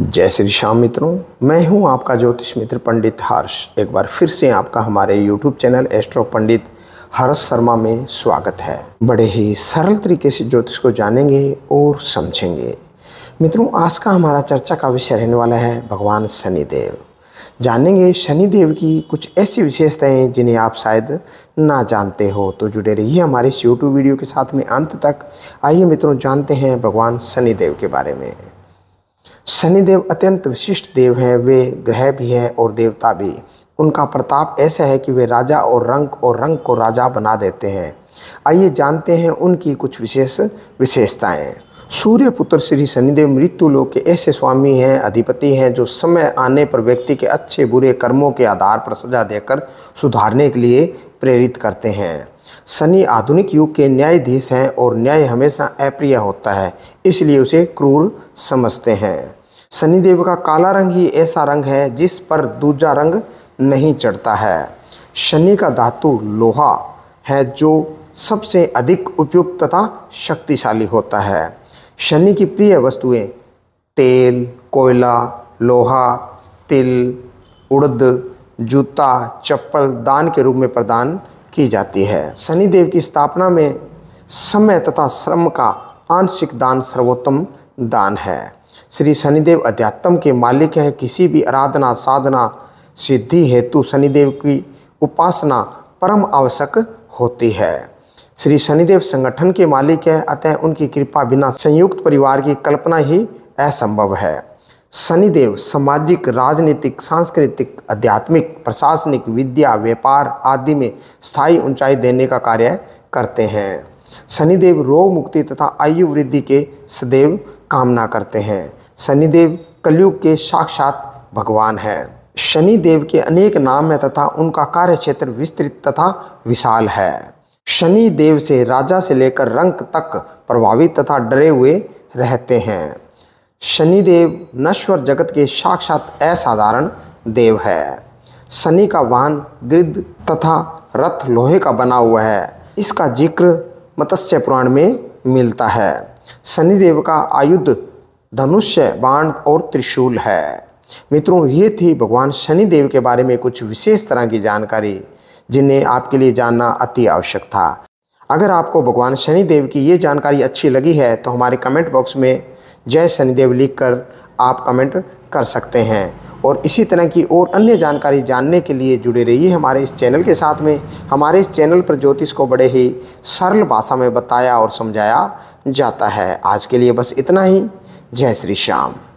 जय श्री श्याम मित्रों मैं हूं आपका ज्योतिष मित्र पंडित हर्ष एक बार फिर से आपका हमारे YouTube channel astro Pandit Harsh Sharma में स्वागत है बड़े ही सरल तरीके से ज्योतिष को जानेंगे और समझेंगे मित्रों आज का हमारा चर्चा का विषय रहने वाला है भगवान शनिदेव जानेंगे शनिदेव की कुछ ऐसी विशेषताएं जिन्हें आप शायद ना जानते हो तो जुड़े रहिए हमारे इस यूट्यूब वीडियो के साथ में अंत तक आइए मित्रों जानते हैं भगवान शनिदेव के बारे में शनिदेव अत्यंत विशिष्ट देव हैं वे ग्रह भी हैं और देवता भी उनका प्रताप ऐसा है कि वे राजा और रंग और रंग को राजा बना देते हैं आइए जानते हैं उनकी कुछ विशेष विशेषताएं सूर्यपुत्र श्री शनिदेव मृत्यु लोक के ऐसे स्वामी हैं अधिपति हैं जो समय आने पर व्यक्ति के अच्छे बुरे कर्मों के आधार पर सजा देकर सुधारने के लिए प्रेरित करते हैं शनि आधुनिक युग के न्यायाधीश हैं और न्याय हमेशा अप्रिय होता है इसलिए उसे क्रूर समझते हैं शनिदेव का काला रंग ही ऐसा रंग है जिस पर दूजा रंग नहीं चढ़ता है शनि का धातु लोहा है जो सबसे अधिक उपयुक्त तथा शक्तिशाली होता है शनि की प्रिय वस्तुएं तेल कोयला लोहा तिल उड़द जूता चप्पल दान के रूप में प्रदान की जाती है शनिदेव की स्थापना में समय तथा श्रम का आंशिक दान सर्वोत्तम दान है श्री शनिदेव अध्यात्म के मालिक हैं किसी भी आराधना साधना सिद्धि हेतु शनिदेव की उपासना परम आवश्यक होती है श्री शनिदेव संगठन के मालिक हैं अतः उनकी कृपा बिना संयुक्त परिवार की कल्पना ही असंभव है शनिदेव सामाजिक राजनीतिक सांस्कृतिक आध्यात्मिक प्रशासनिक विद्या व्यापार आदि में स्थायी ऊंचाई देने का कार्य करते हैं शनिदेव रोग मुक्ति तथा आयु वृद्धि के सदैव कामना करते हैं शनिदेव कलयुग के साक्षात भगवान है शनिदेव के अनेक नाम हैं तथा उनका कार्य क्षेत्र विस्तृत तथा विशाल है शनि देव से राजा से लेकर रंक तक प्रभावित तथा डरे हुए रहते हैं शनिदेव नश्वर जगत के साक्षात असाधारण देव है शनि का वाहन गृद तथा रथ लोहे का बना हुआ है इसका जिक्र मत्स्य पुराण में मिलता है शनिदेव का आयुध धनुष्य बाण और त्रिशूल है मित्रों ये थी भगवान शनिदेव के बारे में कुछ विशेष तरह की जानकारी जिन्हें आपके लिए जानना अति आवश्यक था अगर आपको भगवान शनिदेव की ये जानकारी अच्छी लगी है तो हमारे कमेंट बॉक्स में जय शनिदेव लिख कर आप कमेंट कर सकते हैं और इसी तरह की और अन्य जानकारी जानने के लिए जुड़े रहिए हमारे इस चैनल के साथ में हमारे इस चैनल पर ज्योतिष को बड़े ही सरल भाषा में बताया और समझाया जाता है आज के लिए बस इतना ही जय श्री श्याम